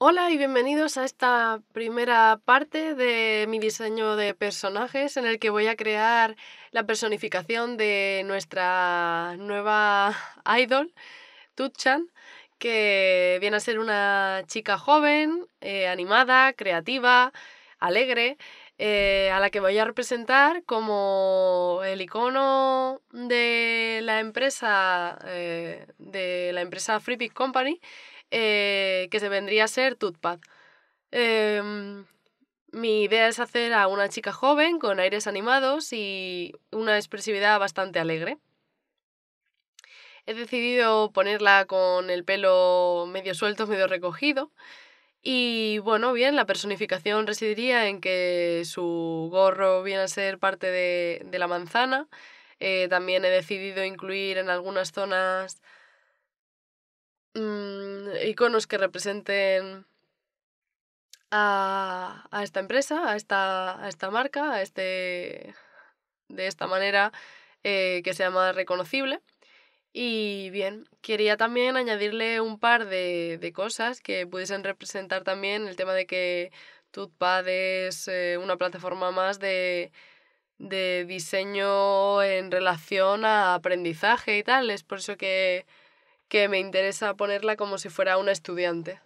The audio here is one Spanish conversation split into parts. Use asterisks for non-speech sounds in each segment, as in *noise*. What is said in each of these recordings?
Hola y bienvenidos a esta primera parte de mi diseño de personajes en el que voy a crear la personificación de nuestra nueva *laughs* idol, Tuchan, que viene a ser una chica joven, eh, animada, creativa, alegre, eh, a la que voy a representar como el icono de la empresa, eh, de la empresa Free Company eh, que se vendría a ser Tutpad. Em, mi idea es hacer a una chica joven con aires animados y una expresividad bastante alegre. He decidido ponerla con el pelo medio suelto, medio recogido. Y bueno, bien, la personificación residiría en que su gorro viene a ser parte de, de la manzana. Eh, también he decidido incluir en algunas zonas Mm, iconos que representen a, a esta empresa, a esta, a esta marca, a este, de esta manera eh, que sea más reconocible. Y bien, quería también añadirle un par de, de cosas que pudiesen representar también el tema de que Tutpad es eh, una plataforma más de, de diseño en relación a aprendizaje y tal. Es por eso que que me interesa ponerla como si fuera una estudiante.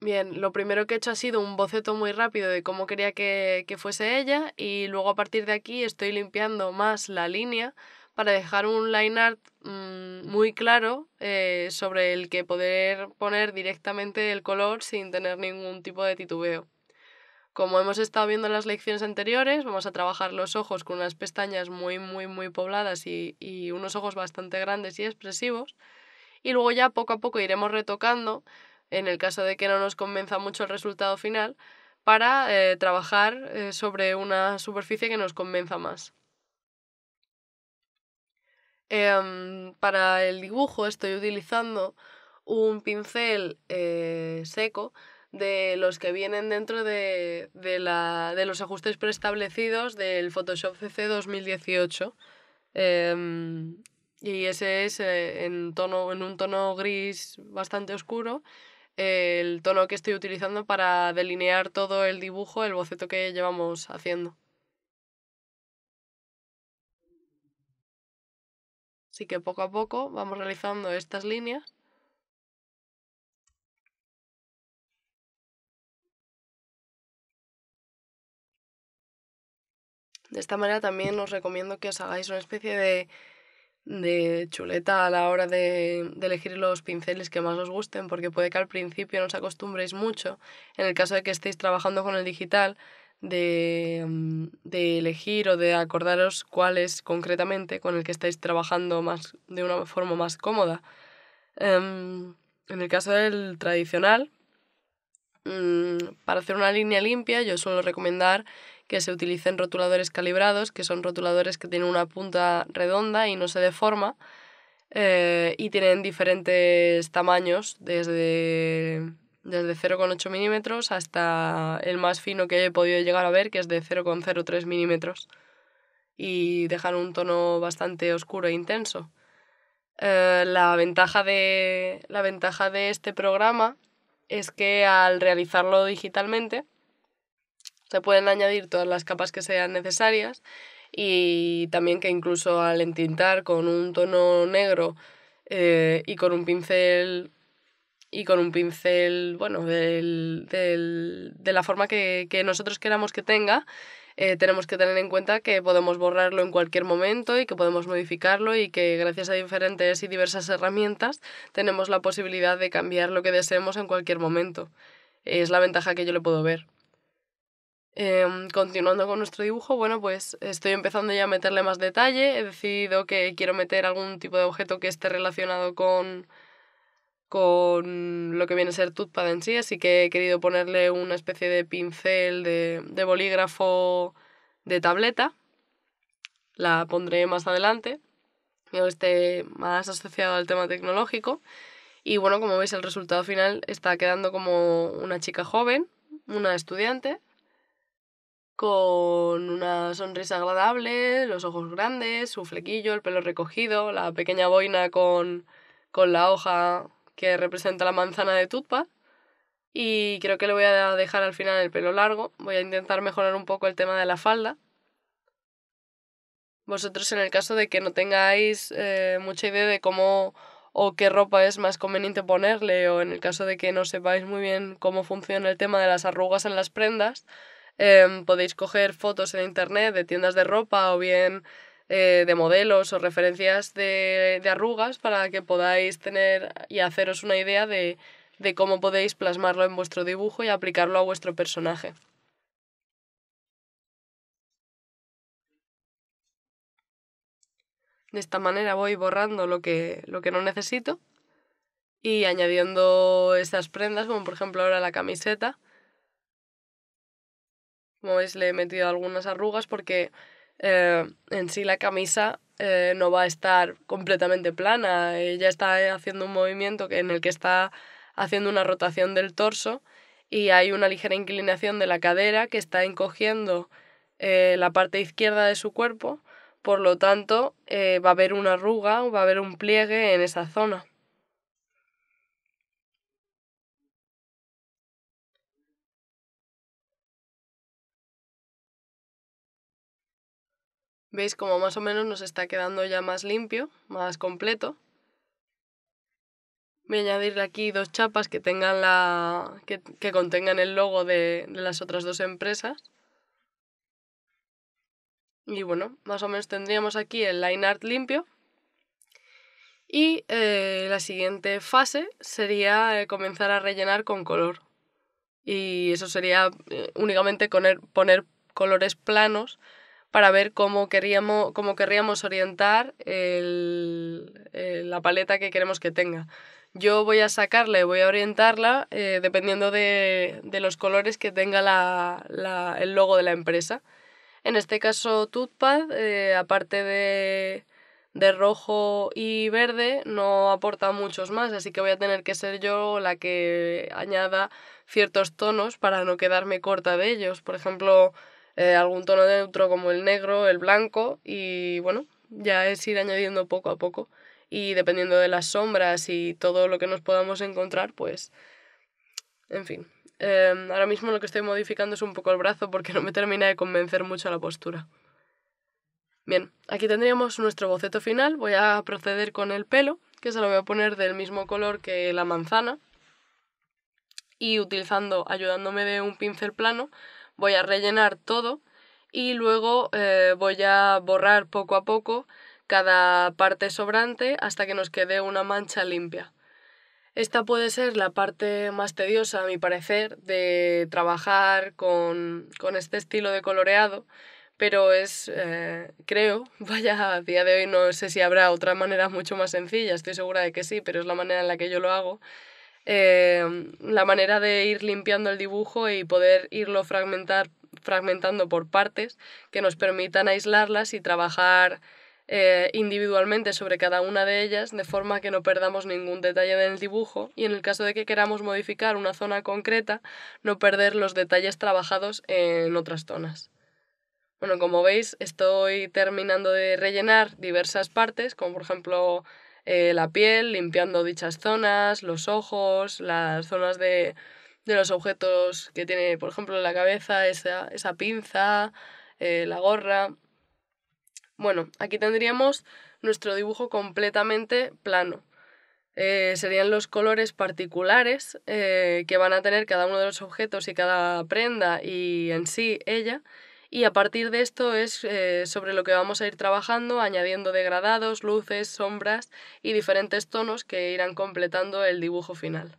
Bien, lo primero que he hecho ha sido un boceto muy rápido de cómo quería que, fuese ella y luego a partir de aquí estoy limpiando más la línea para dejar un line art mm, muy claro eh, sobre el que poder poner directamente el color sin tener ningún tipo de titubeo. Como hemos estado viendo en las lecciones anteriores, vamos a trabajar los ojos con unas pestañas muy, muy, muy pobladas y, y, unos ojos bastante grandes y expresivos. Y luego ya poco a poco iremos retocando, en el caso de que no nos convenza mucho el resultado final, para eh, trabajar eh, sobre una superficie que nos convenza más. Em, para el dibujo estoy utilizando un pincel eh, seco de los que vienen dentro de, de, la, de los ajustes preestablecidos del Photoshop CC 2018. Eh, y ese es eh, en, tono, en un tono gris bastante oscuro el tono que estoy utilizando para delinear todo el dibujo, el boceto que llevamos haciendo. Así que poco a poco vamos realizando estas líneas De esta manera también os recomiendo que os hagáis una especie de, de chuleta a la hora de, elegir los pinceles que más os gusten, porque puede que al principio no os acostumbréis mucho, en el caso de que estéis trabajando con el digital, de, mm, de elegir o de acordaros cuál es concretamente con el que estáis trabajando más, de una forma más cómoda. Em, en el caso del tradicional, mm, para hacer una línea limpia yo suelo recomendar que se utilicen rotuladores calibrados, que son rotuladores que tienen una punta redonda y no se deforma. Eh, y tienen diferentes tamaños, desde, desde 0,8 milímetros hasta el más fino que he podido llegar a ver, que es de 0,03 milímetros. Y dejan un tono bastante oscuro e intenso. Eh, la, ventaja de, la ventaja de este programa es que al realizarlo digitalmente, se pueden añadir todas las capas que sean necesarias y también que incluso al entintar con un tono negro eh, y con un pincel y con un pincel, bueno, de la forma que, nosotros queramos que tenga, eh, tenemos que tener en cuenta que podemos borrarlo en cualquier momento y que podemos modificarlo y que gracias a diferentes y diversas herramientas tenemos la posibilidad de cambiar lo que deseemos en cualquier momento. Es la ventaja que yo le puedo ver. Em, continuando con nuestro dibujo, bueno, pues estoy empezando ya a meterle más detalle. He decidido que quiero meter algún tipo de objeto que esté relacionado con, con lo que viene a ser Tutpad en sí, así que he querido ponerle una especie de pincel de, de bolígrafo de tableta. La pondré más adelante, que esté más asociado al tema tecnológico. Y bueno, como veis, el resultado final está quedando como una chica joven, una estudiante, con una sonrisa agradable, los ojos grandes, su flequillo, el pelo recogido, la pequeña boina con, con la hoja que representa la manzana de Tutpa. Y creo que le voy a dejar al final el pelo largo. Voy a intentar mejorar un poco el tema de la falda. Vosotros en el caso de que no tengáis eh, mucha idea de cómo o qué ropa es más conveniente ponerle o en el caso de que no sepáis muy bien cómo funciona el tema de las arrugas en las prendas, Em, podéis coger fotos en internet de tiendas de ropa o bien eh, de modelos o referencias de, arrugas para que podáis tener y haceros una idea de, de cómo podéis plasmarlo en vuestro dibujo y aplicarlo a vuestro personaje. De esta manera voy borrando lo que, lo que no necesito y añadiendo estas prendas, como por ejemplo ahora la camiseta, como veis, le he metido algunas arrugas porque eh, en sí la camisa eh, no va a estar completamente plana. Ella está haciendo un movimiento en el que está haciendo una rotación del torso y hay una ligera inclinación de la cadera que está encogiendo eh, la parte izquierda de su cuerpo. Por lo tanto, va a haber una arruga, va a haber un pliegue en esa zona. veis como más o menos nos está quedando ya más limpio, más completo. Voy a añadirle aquí dos chapas que, tengan que, contengan el logo de, las otras dos empresas. Y bueno, más o menos tendríamos aquí el line art limpio. Y eh, la siguiente fase sería eh, comenzar a rellenar con color. Y eso sería eh, únicamente poner colores planos para ver cómo, queríamos, querríamos orientar eh, la paleta que queremos que tenga. Yo voy a sacarla y voy a orientarla eh, dependiendo de, los colores que tenga la, el logo de la empresa. En este caso, Tutpad, eh, aparte de, de rojo y verde no aporta muchos más, así que voy a tener que ser yo la que añada ciertos tonos para no quedarme corta de ellos. Por ejemplo, eh, algún tono neutro como el negro, el blanco y bueno, ya es ir añadiendo poco a poco y dependiendo de las sombras y todo lo que nos podamos encontrar, pues en fin. Em, ahora mismo lo que estoy modificando es un poco el brazo porque no me termina de convencer mucho la postura. Bien, aquí tendríamos nuestro boceto final. Voy a proceder con el pelo, que se lo voy a poner del mismo color que la manzana. Y utilizando, ayudándome de un pincel plano, voy a rellenar todo y luego eh, voy a borrar poco a poco cada parte sobrante hasta que nos quede una mancha limpia. Esta puede ser la parte más tediosa, a mi parecer, de trabajar con, con este estilo de coloreado, pero es, eh, creo, *laughs* vaya, a día de hoy no sé si habrá otra manera mucho más sencilla, estoy segura de que sí, pero es la manera en la que yo lo hago, Em, la manera de ir limpiando el dibujo y poder irlo fragmentar, fragmentando por partes que nos permitan aislarlas y trabajar eh, individualmente sobre cada una de ellas de forma que no perdamos ningún detalle del dibujo y en el caso de que queramos modificar una zona concreta no perder los detalles trabajados en otras zonas. Bueno, como veis estoy terminando de rellenar diversas partes como por ejemplo eh, la piel, limpiando dichas zonas, los ojos, las zonas de, los objetos que tiene, por ejemplo, la cabeza, esa, esa pinza, eh, la gorra. Bueno, aquí tendríamos nuestro dibujo completamente plano. Eh, serían los colores particulares que van a tener cada uno de los objetos y cada prenda y en sí ella y a partir de esto es eh, sobre lo que vamos a ir trabajando, añadiendo degradados, luces, sombras y diferentes tonos que irán completando el dibujo final.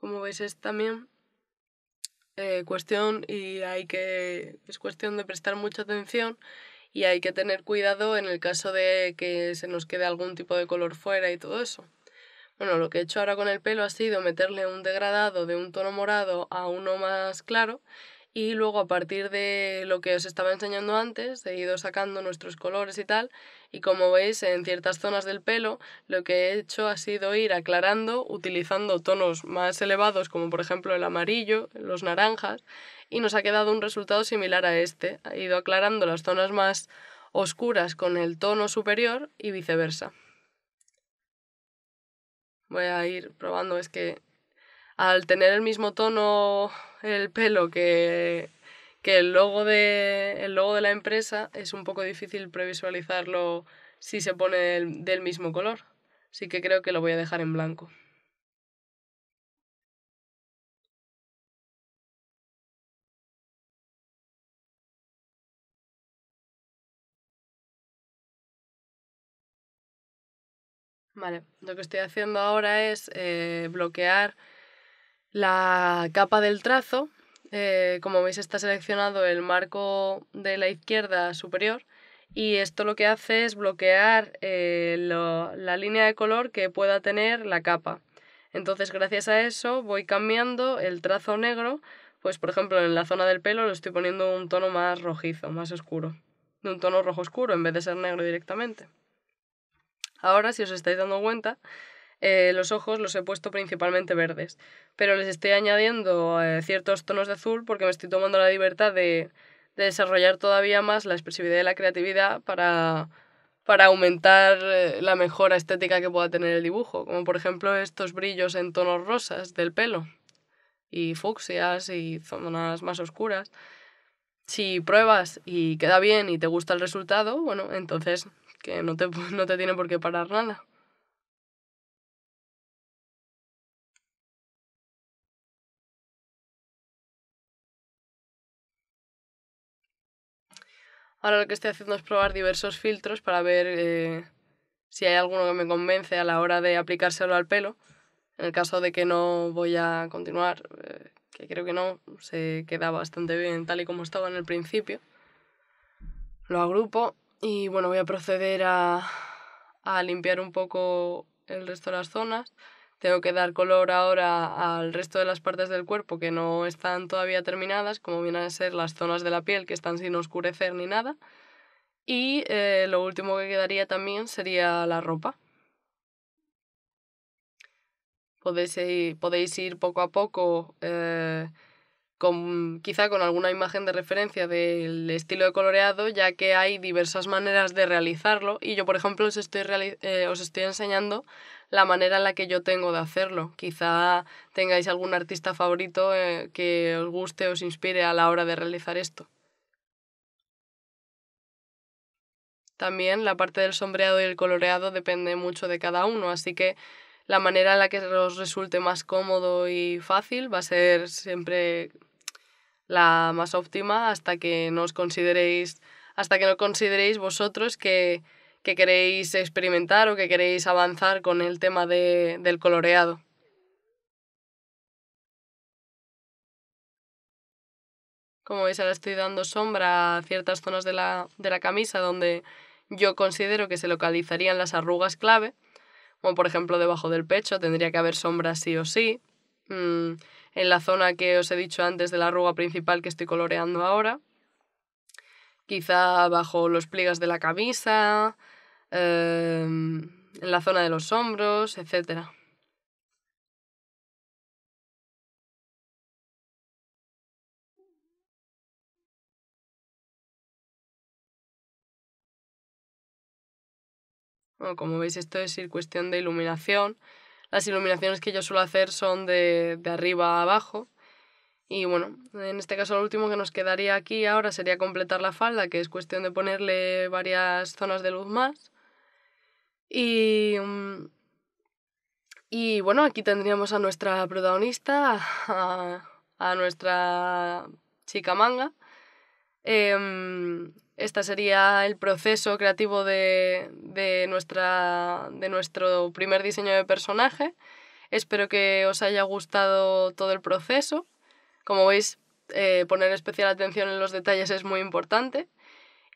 como veis es también eh, cuestión y hay que es cuestión de prestar mucha atención y hay que tener cuidado en el caso de que se nos quede algún tipo de color fuera y todo eso. Bueno, lo que he hecho ahora con el pelo ha sido meterle un degradado de un tono morado a uno más claro y luego a partir de lo que os estaba enseñando antes he ido sacando nuestros colores y tal y como veis en ciertas zonas del pelo lo que he hecho ha sido ir aclarando utilizando tonos más elevados como por ejemplo el amarillo, los naranjas y nos ha quedado un resultado similar a este. He ido aclarando las zonas más oscuras con el tono superior y viceversa. Voy a ir probando, es que al tener el mismo tono el pelo que, que el, logo de, el logo de la empresa, es un poco difícil previsualizarlo si se pone del, mismo color. Así que creo que lo voy a dejar en blanco. Vale, lo que estoy haciendo ahora es eh, bloquear la capa del trazo, eh, como veis está seleccionado el marco de la izquierda superior y esto lo que hace es bloquear eh, la línea de color que pueda tener la capa. Entonces gracias a eso voy cambiando el trazo negro, pues por ejemplo en la zona del pelo lo estoy poniendo un tono más rojizo, más oscuro, de un tono rojo oscuro en vez de ser negro directamente. Ahora si os estáis dando cuenta, eh, los ojos los he puesto principalmente verdes, pero les estoy añadiendo eh, ciertos tonos de azul porque me estoy tomando la libertad de, desarrollar todavía más la expresividad y la creatividad para, para aumentar eh, la mejora estética que pueda tener el dibujo, como por ejemplo estos brillos en tonos rosas del pelo y fucsias y zonas más oscuras. Si pruebas y queda bien y te gusta el resultado, bueno, entonces que no *laughs* no te tiene por qué parar nada. Ahora lo que estoy haciendo es probar diversos filtros para ver eh, si hay alguno que me convence a la hora de aplicárselo al pelo. En el caso de que no voy a continuar, eh, que creo que no, se queda bastante bien tal y como estaba en el principio. Lo agrupo y bueno, voy a proceder a, a limpiar un poco el resto de las zonas tengo que dar color ahora al resto de las partes del cuerpo que no están todavía terminadas, como vienen a ser las zonas de la piel que están sin oscurecer ni nada. Y eh, lo último que quedaría también sería la ropa. Podéis ir, podéis ir poco a poco eh, quizá con alguna imagen de referencia del estilo de coloreado, ya que hay diversas maneras de realizarlo y yo, por ejemplo, os estoy, eh, os estoy enseñando la manera en la que yo tengo de hacerlo. Quizá tengáis algún artista favorito eh, que os guste, os inspire a la hora de realizar esto. También la parte del sombreado y el coloreado depende mucho de cada uno, así que la manera en la que os resulte más cómodo y fácil va a ser siempre la más óptima hasta que consideréis, hasta que no consideréis vosotros que, que, queréis experimentar o que queréis avanzar con el tema de, del coloreado. Como veis, ahora estoy dando sombra a ciertas zonas de la, de la camisa donde yo considero que se localizarían las arrugas clave, como por ejemplo debajo del pecho, tendría que haber sombra sí o sí. Mm, en la zona que os he dicho antes de la arruga principal que estoy coloreando ahora. Quizá bajo los pliegues de la camisa, em, en la zona de los hombros, etc. como veis, esto es ir cuestión de iluminación las iluminaciones que yo suelo hacer son de, de arriba a abajo. Y bueno, en este caso lo último que nos quedaría aquí ahora sería completar la falda, que es cuestión de ponerle varias zonas de luz más. Y, mm, bueno, aquí tendríamos a nuestra protagonista, a, nuestra chica manga. Em, este sería el proceso creativo de, nuestra, de nuestro primer diseño de personaje. Espero que os haya gustado todo el proceso. Como veis, eh, poner especial atención en los detalles es muy importante.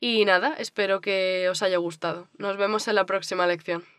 Y nada, espero que os haya gustado. Nos vemos en la próxima lección.